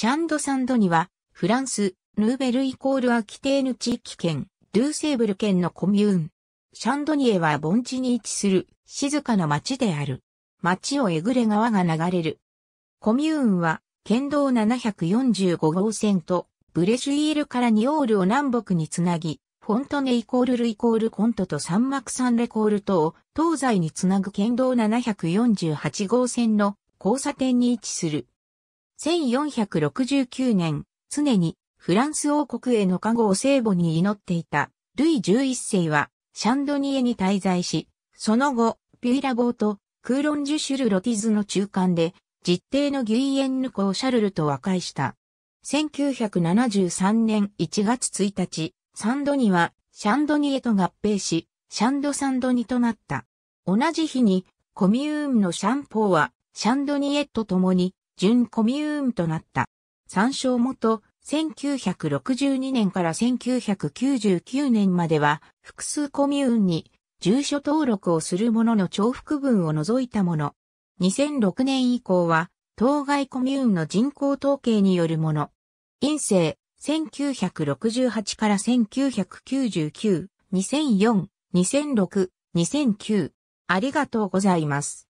シャンドサンドには、フランス、ヌーベルイコールアキテーヌ地域圏、ゥーセーブル県のコミューン。シャンドニエは盆地に位置する静かな町である。町をえぐれ川が流れる。コミューンは、県道745号線と、ブレシュイールからニオールを南北につなぎ、フォントネイコールルイコールコントと三幕三レコールとを東西につなぐ県道748号線の交差点に位置する1469年、常にフランス王国への加護を聖母に祈っていた、ルイ11世は、シャンドニエに滞在し、その後、ピュイラボーとクーロンジュシュル・ロティズの中間で、実定のギュイエンヌ公シャルルと和解した。1973年1月1日、サンドニはシャンドニエと合併し、シャンドサンドニとなった。同じ日に、コミューンのシャンポーは、シャンドニエと共に、準コミューンとなった。参照元、1962年から1999年までは、複数コミューンに住所登録をするものの重複分を除いたもの。2006年以降は、当該コミューンの人口統計によるもの。陰性、1968から1999、2004、2006、2009。ありがとうございます。